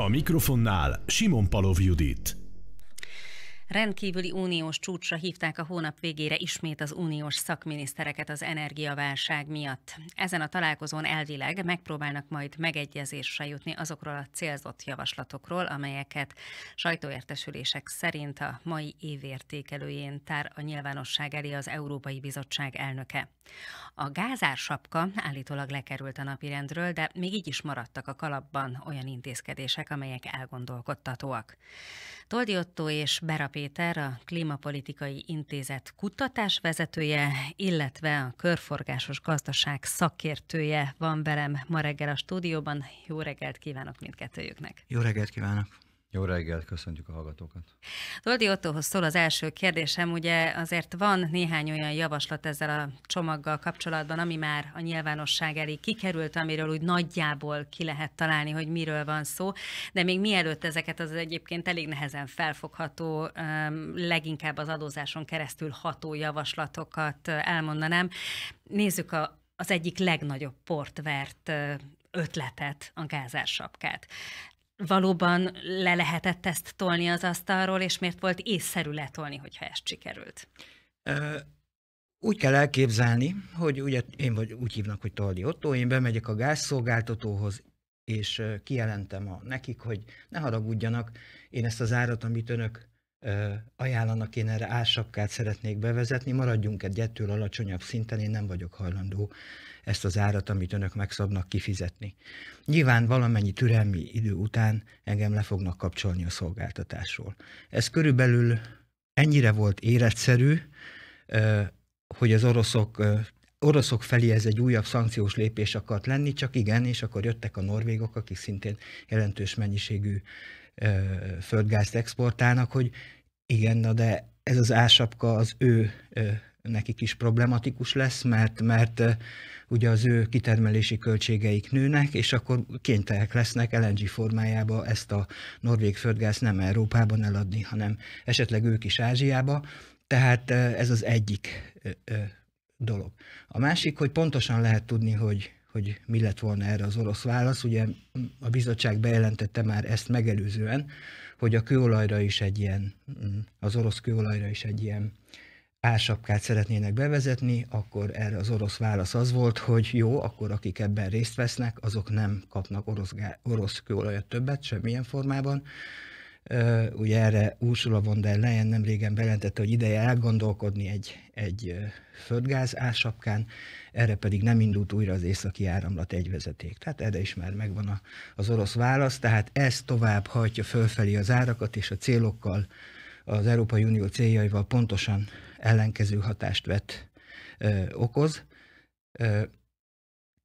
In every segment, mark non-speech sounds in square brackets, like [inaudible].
A mikrofonnál Simon Palov Judit. Rendkívüli uniós csúcsra hívták a hónap végére ismét az uniós szakminisztereket az energiaválság miatt. Ezen a találkozón elvileg megpróbálnak majd megegyezésre jutni azokról a célzott javaslatokról, amelyeket sajtóértesülések szerint a mai évértékelőjén tár a nyilvánosság elé az Európai Bizottság elnöke. A gázársapka állítólag lekerült a napirendről, de még így is maradtak a kalapban olyan intézkedések, amelyek elgondolkodtatóak. Toldi Otto és Berap Péter, a Klímapolitikai Intézet kutatásvezetője, illetve a körforgásos gazdaság szakértője van velem ma reggel a stúdióban. Jó reggelt kívánok mindkettőjüknek! Jó reggelt kívánok! Jó reggelt, köszöntjük a hallgatókat. Toldi Ottóhoz szól az első kérdésem, ugye azért van néhány olyan javaslat ezzel a csomaggal kapcsolatban, ami már a nyilvánosság elé kikerült, amiről úgy nagyjából ki lehet találni, hogy miről van szó, de még mielőtt ezeket az egyébként elég nehezen felfogható, leginkább az adózáson keresztül ható javaslatokat elmondanám. Nézzük a, az egyik legnagyobb portvert ötletet, a gázársapkát valóban le lehetett ezt tolni az asztalról, és miért volt észszerű letolni, hogyha ezt sikerült? Úgy kell elképzelni, hogy ugye én vagy úgy hívnak, hogy Taldi Otto, én bemegyek a gázszolgáltatóhoz, és kijelentem a, nekik, hogy ne haragudjanak, én ezt az árat, amit önök ajánlanak, én erre ársapkát szeretnék bevezetni, maradjunk egy ettől alacsonyabb szinten, én nem vagyok hajlandó ezt az árat, amit önök megszabnak kifizetni. Nyilván valamennyi türelmi idő után engem le fognak kapcsolni a szolgáltatásról. Ez körülbelül ennyire volt életszerű, hogy az oroszok oroszok felé ez egy újabb szankciós lépés akart lenni, csak igen, és akkor jöttek a norvégok, akik szintén jelentős mennyiségű földgázt exportálnak, hogy igen, na de ez az ásapka az ő nekik is problematikus lesz, mert, mert ugye az ő kitermelési költségeik nőnek, és akkor kénytelenek lesznek LNG formájába ezt a norvég földgáz nem Európában eladni, hanem esetleg ők is Ázsiába. Tehát ez az egyik dolog. A másik, hogy pontosan lehet tudni, hogy hogy mi lett volna erre az orosz válasz. Ugye a bizottság bejelentette már ezt megelőzően, hogy a kőolajra is egy ilyen, az orosz kőolajra is egy ilyen ársapkát szeretnének bevezetni, akkor erre az orosz válasz az volt, hogy jó, akkor akik ebben részt vesznek, azok nem kapnak orosz, orosz kőolajat többet semmilyen formában, Ugye erre Ursula von der Leyen nem régen bejelentette, hogy ideje elgondolkodni egy, egy földgáz ásapkán, erre pedig nem indult újra az északi áramlat egy vezeték. Tehát erre is már megvan a, az orosz válasz, tehát ez tovább hajtja fölfelé az árakat, és a célokkal, az Európai Unió céljaival pontosan ellenkező hatást vet, ö, okoz. Ö,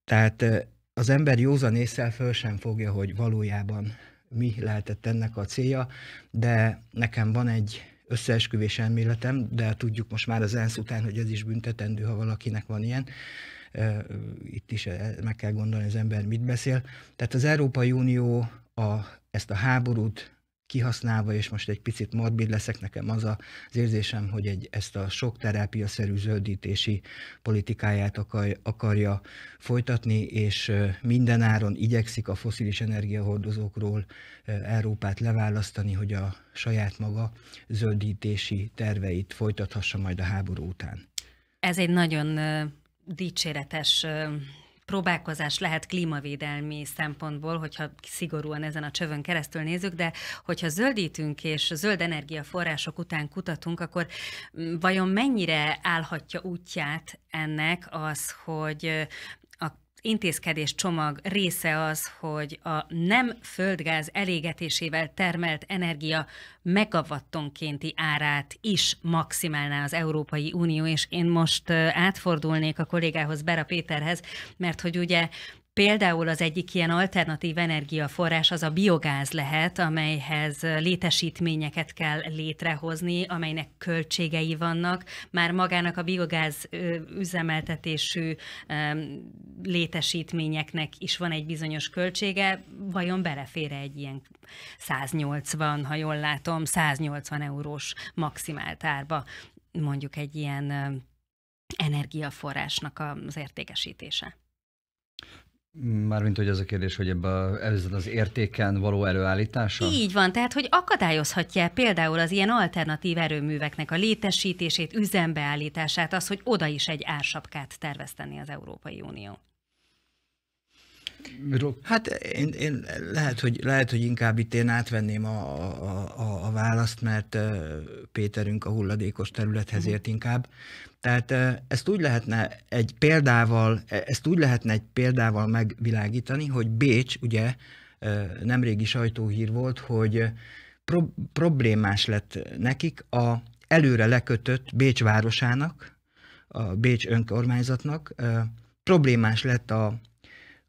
tehát az ember józan észre föl sem fogja, hogy valójában mi lehetett ennek a célja, de nekem van egy összeesküvés elméletem, de tudjuk most már az ENSZ után, hogy ez is büntetendő, ha valakinek van ilyen. Itt is meg kell gondolni az ember, mit beszél. Tehát az Európai Unió a, ezt a háborút kihasználva, és most egy picit morbid leszek, nekem az az érzésem, hogy egy, ezt a sok terápiaszerű zöldítési politikáját akar, akarja folytatni, és mindenáron igyekszik a foszilis energiahordozókról Európát leválasztani, hogy a saját maga zöldítési terveit folytathassa majd a háború után. Ez egy nagyon dicséretes próbálkozás lehet klímavédelmi szempontból, hogyha szigorúan ezen a csövön keresztül nézzük, de hogyha zöldítünk és zöld energiaforrások után kutatunk, akkor mm, vajon mennyire állhatja útját ennek az, hogy intézkedés csomag része az, hogy a nem földgáz elégetésével termelt energia megavattonkénti árát is maximálná az Európai Unió, és én most átfordulnék a kollégához, Bera Péterhez, mert hogy ugye Például az egyik ilyen alternatív energiaforrás az a biogáz lehet, amelyhez létesítményeket kell létrehozni, amelynek költségei vannak. Már magának a biogáz üzemeltetésű létesítményeknek is van egy bizonyos költsége. Vajon belefér egy ilyen 180, ha jól látom, 180 eurós maximáltárba mondjuk egy ilyen energiaforrásnak az értékesítése? Mármint, hogy az a kérdés, hogy ebben a, az értéken való előállítása? Így van, tehát hogy akadályozhatja például az ilyen alternatív erőműveknek a létesítését, üzembeállítását, az, hogy oda is egy ársapkát tervezteni az Európai Unió. Hát én, én lehet, hogy, lehet, hogy inkább itt én átvenném a, a, a, a választ, mert Péterünk a hulladékos területhez ért inkább. Tehát ezt úgy lehetne egy példával, e, ezt úgy lehetne egy példával megvilágítani, hogy Bécs, ugye nemrégi sajtóhír volt, hogy pro- problémás lett nekik a előre lekötött Bécs városának, a Bécs önkormányzatnak, problémás lett a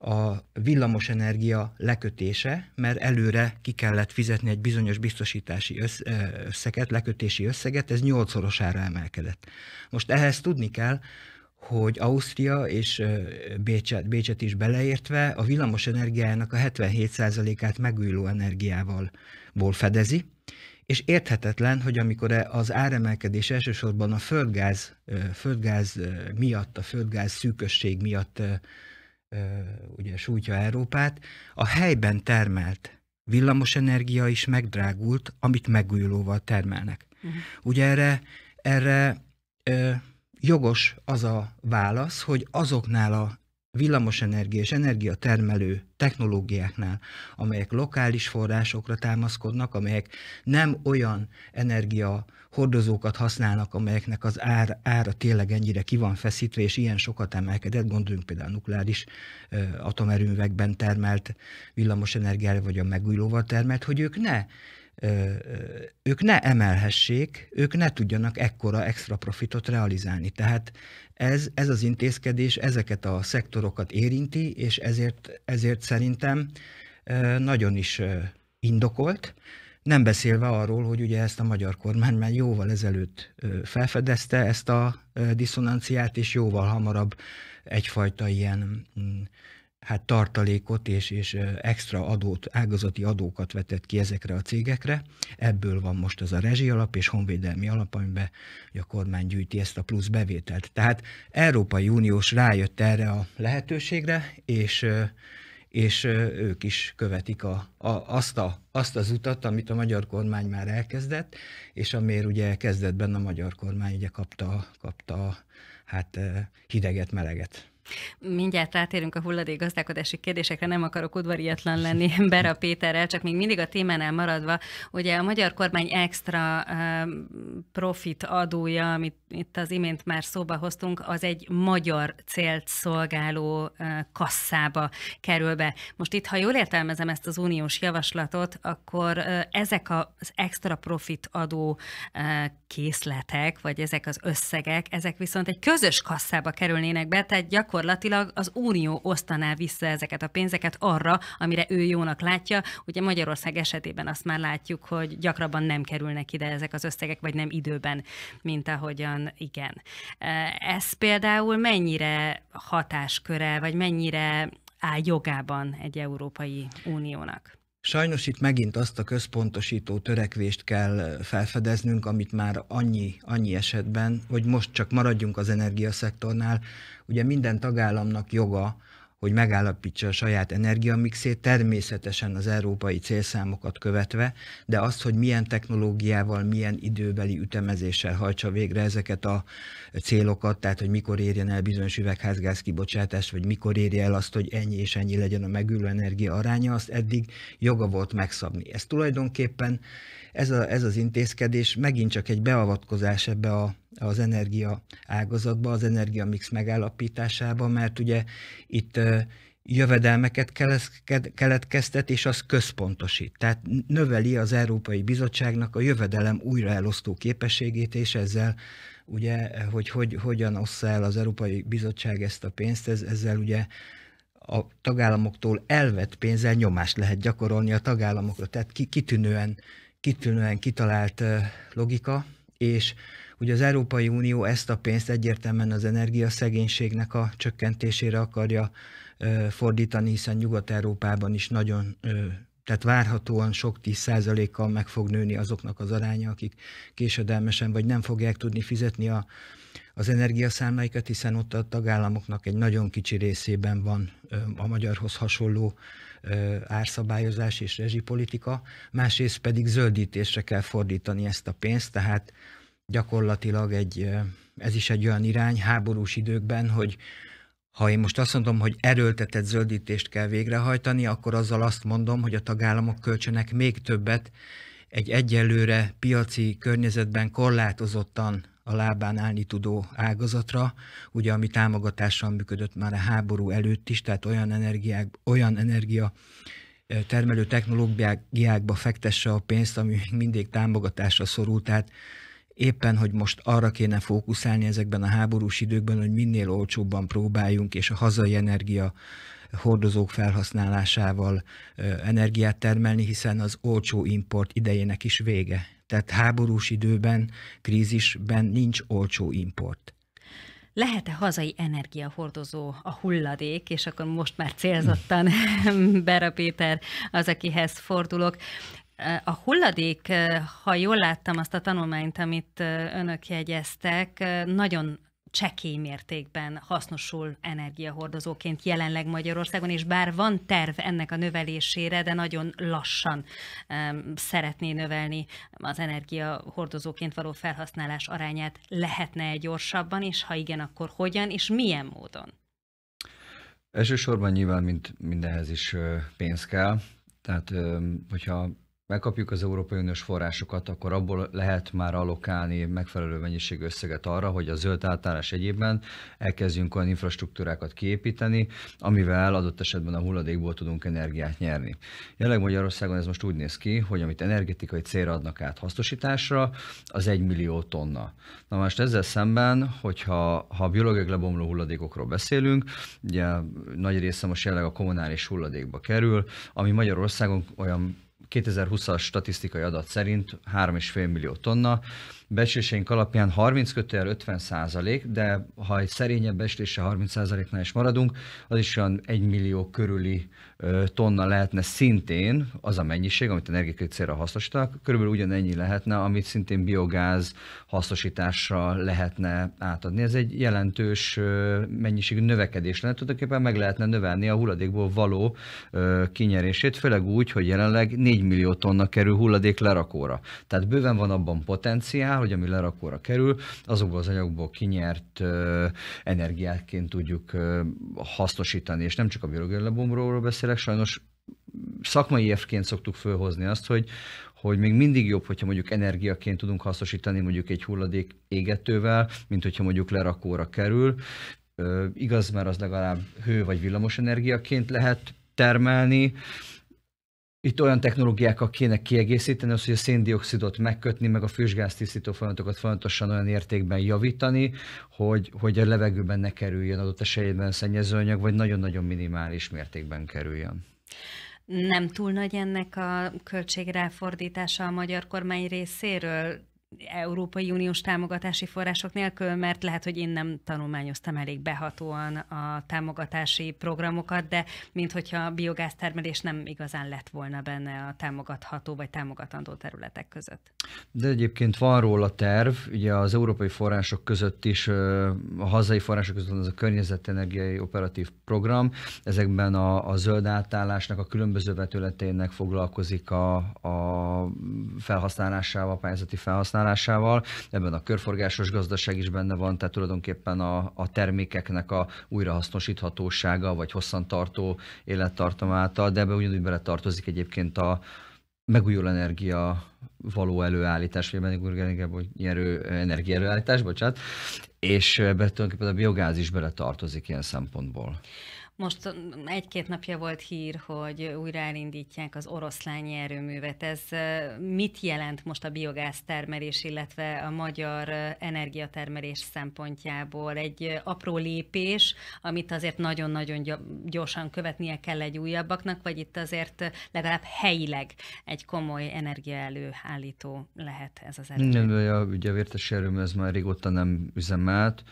a villamosenergia lekötése, mert előre ki kellett fizetni egy bizonyos biztosítási összeget, lekötési összeget, ez nyolcszorosára emelkedett. Most ehhez tudni kell, hogy Ausztria és Bécset, Bécset is beleértve a villamos energiájának a 77%-át megújuló energiával ból fedezi, és érthetetlen, hogy amikor e az áremelkedés elsősorban a földgáz, földgáz miatt, a földgáz szűkösség miatt ugye sújtja Európát, a helyben termelt villamosenergia is megdrágult, amit megújulóval termelnek. Uh-huh. Ugye erre, erre ö, jogos az a válasz, hogy azoknál a villamosenergia és energiatermelő technológiáknál, amelyek lokális forrásokra támaszkodnak, amelyek nem olyan energia hordozókat használnak, amelyeknek az ár, ára tényleg ennyire ki van feszítve, és ilyen sokat emelkedett, gondoljunk például a nukleáris atomerőművekben termelt villamosenergiára, vagy a megújulóval termelt, hogy ők ne ők ne emelhessék, ők ne tudjanak ekkora extra profitot realizálni. Tehát ez, ez az intézkedés ezeket a szektorokat érinti, és ezért, ezért szerintem nagyon is indokolt, nem beszélve arról, hogy ugye ezt a magyar kormány már jóval ezelőtt felfedezte ezt a diszonanciát, és jóval hamarabb egyfajta ilyen mm, hát tartalékot és, és extra adót, ágazati adókat vetett ki ezekre a cégekre. Ebből van most az a rezsi alap és honvédelmi alap, amiben a kormány gyűjti ezt a plusz bevételt. Tehát Európai Uniós rájött erre a lehetőségre, és és ők is követik a, a, azt, a, azt az utat, amit a magyar kormány már elkezdett, és amiért ugye kezdetben a magyar kormány ugye kapta, kapta hát hideget, meleget. Mindjárt rátérünk a gazdálkodási kérdésekre, nem akarok udvariatlan lenni [laughs] Bera Péterrel, csak még mindig a témánál maradva, ugye a magyar kormány extra profit adója, amit itt az imént már szóba hoztunk, az egy magyar célt szolgáló kasszába kerül be. Most itt, ha jól értelmezem ezt az uniós javaslatot, akkor ezek az extra profit adó készletek, vagy ezek az összegek, ezek viszont egy közös kasszába kerülnének be, tehát gyakorlatilag gyakorlatilag az Unió osztaná vissza ezeket a pénzeket arra, amire ő jónak látja. Ugye Magyarország esetében azt már látjuk, hogy gyakrabban nem kerülnek ide ezek az összegek, vagy nem időben, mint ahogyan igen. E, ez például mennyire hatásköre, vagy mennyire áll jogában egy Európai Uniónak? Sajnos itt megint azt a központosító törekvést kell felfedeznünk, amit már annyi, annyi esetben, hogy most csak maradjunk az energiaszektornál, ugye minden tagállamnak joga, hogy megállapítsa a saját energiamixét, természetesen az európai célszámokat követve, de azt, hogy milyen technológiával, milyen időbeli ütemezéssel hajtsa végre ezeket a célokat, tehát hogy mikor érjen el bizonyos üvegházgáz kibocsátást, vagy mikor érje el azt, hogy ennyi és ennyi legyen a megülő energia aránya, azt eddig joga volt megszabni. Ez tulajdonképpen ez, a, ez az intézkedés megint csak egy beavatkozás ebbe a, az energia ágazatba, az energiamix megállapításába, mert ugye itt jövedelmeket keletkeztet, és az központosít. Tehát növeli az Európai Bizottságnak a jövedelem újraelosztó képességét, és ezzel ugye, hogy, hogy hogyan ossza el az Európai Bizottság ezt a pénzt, ez, ezzel ugye a tagállamoktól elvett pénzzel nyomást lehet gyakorolni a tagállamokra. Tehát kitűnően kitűnően kitalált logika, és ugye az Európai Unió ezt a pénzt egyértelműen az energiaszegénységnek a csökkentésére akarja fordítani, hiszen Nyugat-Európában is nagyon tehát várhatóan sok 10%-kal meg fog nőni azoknak az aránya, akik késedelmesen vagy nem fogják tudni fizetni a, az energiaszámláikat, hiszen ott a tagállamoknak egy nagyon kicsi részében van a magyarhoz hasonló árszabályozás és rezsipolitika, másrészt pedig zöldítésre kell fordítani ezt a pénzt, tehát gyakorlatilag egy, ez is egy olyan irány háborús időkben, hogy ha én most azt mondom, hogy erőltetett zöldítést kell végrehajtani, akkor azzal azt mondom, hogy a tagállamok költsenek még többet egy egyelőre piaci környezetben korlátozottan a lábán állni tudó ágazatra, ugye ami támogatással működött már a háború előtt is, tehát olyan, energiák, olyan energia eh, termelő technológiákba fektesse a pénzt, ami mindig támogatásra szorult, tehát éppen, hogy most arra kéne fókuszálni ezekben a háborús időkben, hogy minél olcsóbban próbáljunk, és a hazai energia hordozók felhasználásával eh, energiát termelni, hiszen az olcsó import idejének is vége. Tehát háborús időben, krízisben nincs olcsó import. Lehet-e hazai energiahordozó a hulladék, és akkor most már célzottan [laughs] Bera Péter az, akihez fordulok. A hulladék, ha jól láttam azt a tanulmányt, amit önök jegyeztek, nagyon csekély mértékben hasznosul energiahordozóként jelenleg Magyarországon, és bár van terv ennek a növelésére, de nagyon lassan um, szeretné növelni az energiahordozóként való felhasználás arányát. lehetne egy gyorsabban, és ha igen, akkor hogyan és milyen módon? Elsősorban nyilván, mint mindenhez is pénz kell, tehát hogyha megkapjuk az Európai Uniós forrásokat, akkor abból lehet már allokálni megfelelő mennyiség összeget arra, hogy a zöld átállás egyébben elkezdjünk olyan infrastruktúrákat kiépíteni, amivel adott esetben a hulladékból tudunk energiát nyerni. Jelenleg Magyarországon ez most úgy néz ki, hogy amit energetikai célra adnak át hasznosításra, az 1 millió tonna. Na most ezzel szemben, hogyha ha biológiai lebomló hulladékokról beszélünk, ugye nagy része most jelenleg a kommunális hulladékba kerül, ami Magyarországon olyan 2020-as statisztikai adat szerint 3,5 millió tonna, becsléseink alapján 30 kötőjel 50 százalék, de ha egy szerényebb becslése 30 százaléknál is maradunk, az is olyan 1 millió körüli tonna lehetne szintén az a mennyiség, amit energikai célra hasznosítanak, körülbelül ugyanennyi lehetne, amit szintén biogáz hasznosításra lehetne átadni. Ez egy jelentős mennyiségű növekedés lenne, tulajdonképpen meg lehetne növelni a hulladékból való kinyerését, főleg úgy, hogy jelenleg 4 millió tonna kerül hulladék lerakóra. Tehát bőven van abban potenciál, kell, hogy ami lerakóra kerül, azokból az anyagból kinyert energiáként tudjuk hasznosítani. És nem csak a biológiai lebomróról beszélek, sajnos szakmai évként szoktuk fölhozni azt, hogy, hogy még mindig jobb, hogyha mondjuk energiaként tudunk hasznosítani mondjuk egy hulladék égetővel, mint hogyha mondjuk lerakóra kerül. Üh, igaz, mert az legalább hő vagy villamos energiaként lehet termelni, itt olyan technológiákkal kéne kiegészíteni, az, hogy a széndiokszidot megkötni, meg a tisztító folyamatokat folyamatosan olyan értékben javítani, hogy, hogy a levegőben ne kerüljön adott esetben szennyezőanyag, vagy nagyon-nagyon minimális mértékben kerüljön. Nem túl nagy ennek a költségráfordítása a magyar kormány részéről? Európai Uniós támogatási források nélkül, mert lehet, hogy én nem tanulmányoztam elég behatóan a támogatási programokat, de mint hogyha a biogáztermelés nem igazán lett volna benne a támogatható vagy támogatandó területek között. De egyébként van róla terv, ugye az európai források között is, a hazai források között az a környezetenergiai operatív program, ezekben a, a zöld átállásnak a különböző vetületének foglalkozik a, a felhasználásával, a pályázati felhasználásával, felhasználásával. Ebben a körforgásos gazdaság is benne van, tehát tulajdonképpen a, a termékeknek a újrahasznosíthatósága, vagy hosszantartó élettartamáltal, de ebbe ugyanúgy bele tartozik egyébként a megújuló energia való előállítás, vagy megújuló nyerő energia előállítás, bocsánat, és ebbe tulajdonképpen a biogáz is bele tartozik ilyen szempontból. Most egy-két napja volt hír, hogy újra elindítják az oroszlányi erőművet. Ez mit jelent most a biogáz termelés illetve a magyar energiatermelés szempontjából? Egy apró lépés, amit azért nagyon-nagyon gyorsan követnie kell egy újabbaknak, vagy itt azért legalább helyileg egy komoly energiaelőállító lehet ez az erőmű? Nem, de a, ugye a vértes erőmű ez már régóta nem üzemelt.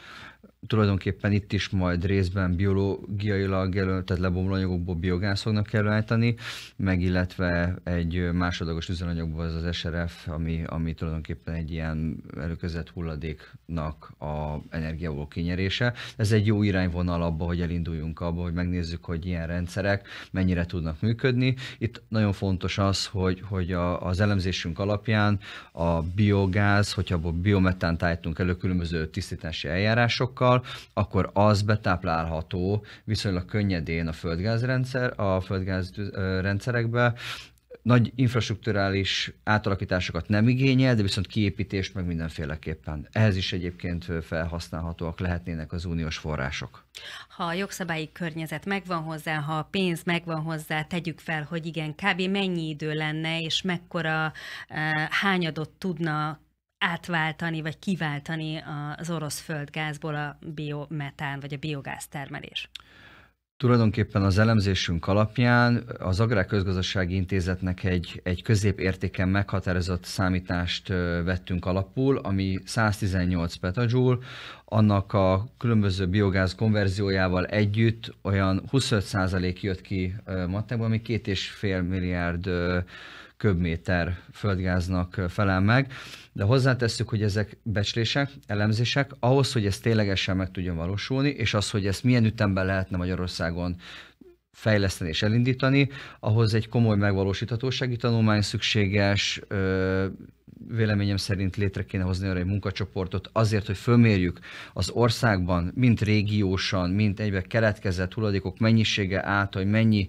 Tulajdonképpen itt is majd részben biológiai fizikailag lebomló anyagokból lebomlóanyagokból biogászoknak kell állítani, meg illetve egy másodlagos üzemanyagból az az SRF, ami, ami tulajdonképpen egy ilyen előközett hulladéknak a energiából kinyerése. Ez egy jó irányvonal abba, hogy elinduljunk abba, hogy megnézzük, hogy ilyen rendszerek mennyire tudnak működni. Itt nagyon fontos az, hogy, hogy a, az elemzésünk alapján a biogáz, hogyha abból biometánt állítunk elő különböző tisztítási eljárásokkal, akkor az betáplálható viszonylag viszonylag könnyedén a földgázrendszer, a földgázrendszerekbe, nagy infrastruktúrális átalakításokat nem igényel, de viszont kiépítést meg mindenféleképpen. Ehhez is egyébként felhasználhatóak lehetnének az uniós források. Ha a jogszabályi környezet megvan hozzá, ha a pénz megvan hozzá, tegyük fel, hogy igen, kb. mennyi idő lenne, és mekkora hányadot tudna átváltani, vagy kiváltani az orosz földgázból a biometán, vagy a biogáz termelés? Tulajdonképpen az elemzésünk alapján az Agrárközgazdasági Intézetnek egy, egy középértéken meghatározott számítást vettünk alapul, ami 118 petajoule, annak a különböző biogáz konverziójával együtt olyan 25% jött ki matekban, ami 2,5 milliárd köbméter földgáznak felel meg, de hozzátesszük, hogy ezek becslések, elemzések, ahhoz, hogy ez ténylegesen meg tudjon valósulni, és az, hogy ezt milyen ütemben lehetne Magyarországon fejleszteni és elindítani, ahhoz egy komoly megvalósíthatósági tanulmány szükséges, véleményem szerint létre kéne hozni arra egy munkacsoportot azért, hogy fölmérjük az országban, mint régiósan, mint egybe keletkezett hulladékok mennyisége által, hogy mennyi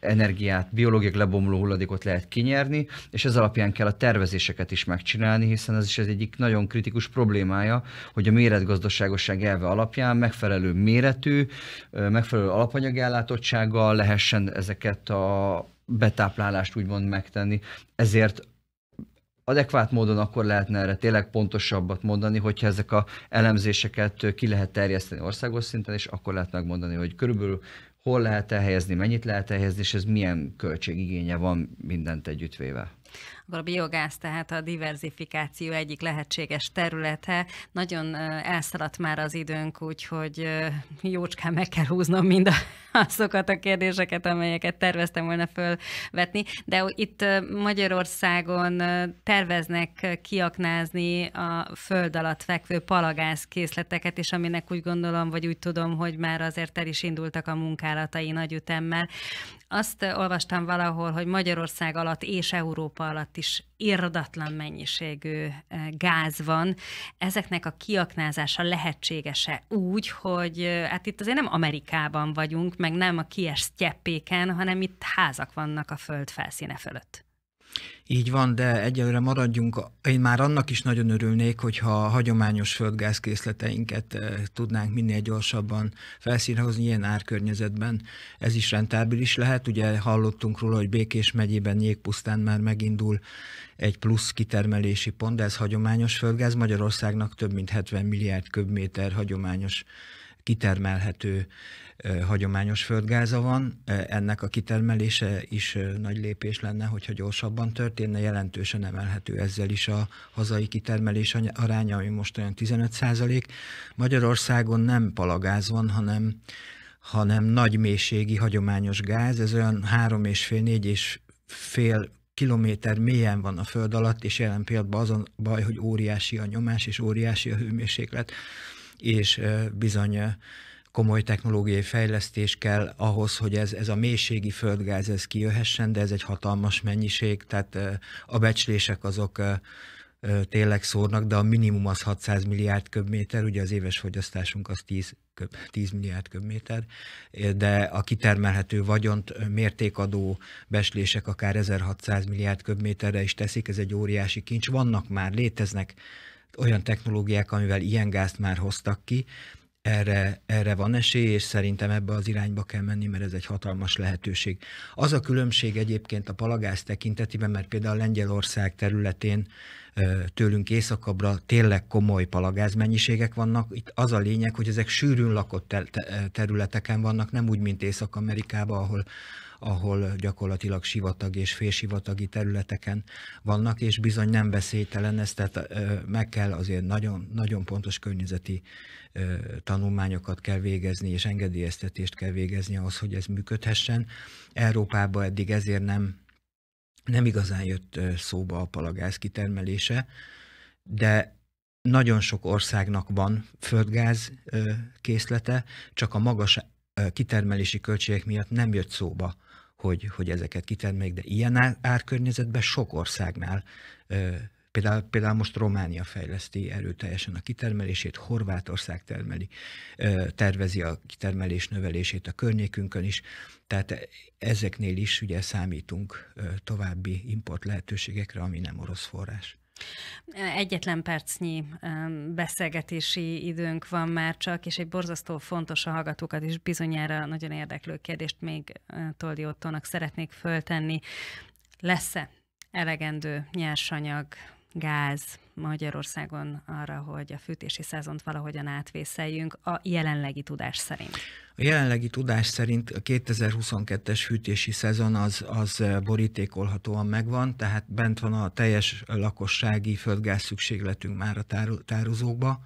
energiát, biológiai lebomló hulladékot lehet kinyerni, és ez alapján kell a tervezéseket is megcsinálni, hiszen ez is az egyik nagyon kritikus problémája, hogy a méretgazdaságosság elve alapján megfelelő méretű, megfelelő alapanyagellátottsággal lehessen ezeket a betáplálást úgymond megtenni. Ezért adekvát módon akkor lehetne erre tényleg pontosabbat mondani, hogyha ezek a elemzéseket ki lehet terjeszteni országos szinten, és akkor lehet megmondani, hogy körülbelül hol lehet elhelyezni, mennyit lehet elhelyezni, és ez milyen költségigénye van mindent együttvéve akkor a biogáz tehát a diversifikáció egyik lehetséges területe. Nagyon elszaladt már az időnk, úgyhogy jócskán meg kell húznom mind a, azokat a kérdéseket, amelyeket terveztem volna fölvetni, de itt Magyarországon terveznek kiaknázni a föld alatt fekvő palagáz készleteket, és aminek úgy gondolom, vagy úgy tudom, hogy már azért el is indultak a munkálatai nagy ütemmel. Azt olvastam valahol, hogy Magyarország alatt és Európa alatt is irdatlan mennyiségű gáz van. Ezeknek a kiaknázása lehetségese úgy, hogy hát itt azért nem Amerikában vagyunk, meg nem a kies sztyeppéken, hanem itt házak vannak a föld felszíne fölött? Így van, de egyelőre maradjunk. Én már annak is nagyon örülnék, hogyha a hagyományos földgázkészleteinket eh, tudnánk minél gyorsabban felszínhozni hozni ilyen árkörnyezetben. Ez is rentábilis lehet. Ugye hallottunk róla, hogy Békés megyében jégpusztán már megindul egy plusz kitermelési pont, de ez hagyományos földgáz. Magyarországnak több mint 70 milliárd köbméter hagyományos kitermelhető hagyományos földgáza van. Ennek a kitermelése is nagy lépés lenne, hogyha gyorsabban történne, jelentősen emelhető ezzel is a hazai kitermelés aránya, ami most olyan 15 százalék. Magyarországon nem palagáz van, hanem hanem nagy mélységi hagyományos gáz, ez olyan három és fél, négy és fél kilométer mélyen van a föld alatt, és jelen pillanatban azon baj, hogy óriási a nyomás, és óriási a hőmérséklet, és bizony komoly technológiai fejlesztés kell ahhoz, hogy ez, ez a mélységi földgáz ez kijöhessen, de ez egy hatalmas mennyiség, tehát a becslések azok tényleg szórnak, de a minimum az 600 milliárd köbméter, ugye az éves fogyasztásunk az 10, köb, 10 milliárd köbméter, de a kitermelhető vagyont mértékadó beslések akár 1600 milliárd köbméterre is teszik, ez egy óriási kincs. Vannak már, léteznek olyan technológiák, amivel ilyen gázt már hoztak ki, erre, erre van esély, és szerintem ebbe az irányba kell menni, mert ez egy hatalmas lehetőség. Az a különbség egyébként a palagáz tekintetében, mert például Lengyelország területén tőlünk északabbra tényleg komoly palagázmennyiségek vannak. Itt az a lényeg, hogy ezek sűrűn lakott területeken vannak, nem úgy, mint Észak-Amerikában, ahol ahol gyakorlatilag sivatag és félsivatagi területeken vannak, és bizony nem veszélytelen ez, tehát meg kell azért nagyon, nagyon pontos környezeti tanulmányokat kell végezni, és engedélyeztetést kell végezni ahhoz, hogy ez működhessen. Európában eddig ezért nem, nem igazán jött szóba a palagáz kitermelése, de nagyon sok országnak van földgáz készlete, csak a magas kitermelési költségek miatt nem jött szóba, hogy, hogy ezeket kitermeljék, de ilyen árkörnyezetben sok országnál, például, például most Románia fejleszti erőteljesen a kitermelését, Horvátország termeli, tervezi a kitermelés növelését a környékünkön is, tehát ezeknél is ugye számítunk további import lehetőségekre, ami nem orosz forrás. Egyetlen percnyi beszélgetési időnk van már csak, és egy borzasztó fontos a hallgatókat és bizonyára nagyon érdeklő kérdést még Toldi Ottónak szeretnék föltenni. Lesz-e elegendő nyersanyag gáz Magyarországon arra, hogy a fűtési szezont valahogyan átvészeljünk a jelenlegi tudás szerint? A jelenlegi tudás szerint a 2022-es fűtési szezon az, az borítékolhatóan megvan, tehát bent van a teljes lakossági földgáz szükségletünk már a tározókba.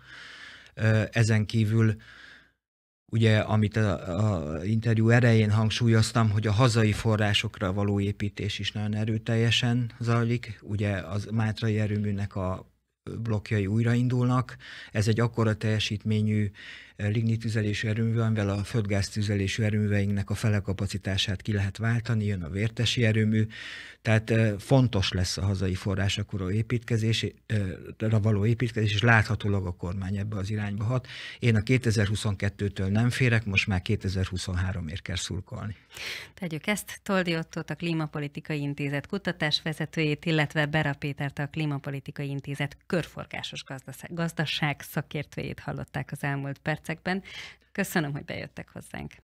Ezen kívül ugye, amit a, a interjú erején hangsúlyoztam, hogy a hazai forrásokra való építés is nagyon erőteljesen zajlik, ugye az Mátrai erőműnek a blokkjai újraindulnak, ez egy akkora teljesítményű lignitüzelésű erőművel, a földgáztüzelésű erőműveinknek a fele kapacitását ki lehet váltani, jön a vértesi erőmű, tehát fontos lesz a hazai forrásokról építkezés, való építkezés, és láthatólag a kormány ebbe az irányba hat. Én a 2022-től nem férek, most már 2023-ért kell szurkolni. Tegyük ezt. Toldi Ottót, a Klímapolitikai Intézet vezetőjét, illetve Bera Pétert, a Klímapolitikai Intézet körforgásos gazdaság, gazdaság szakértőjét hallották az elmúlt perc percekben. Köszönöm, hogy bejöttek hozzánk.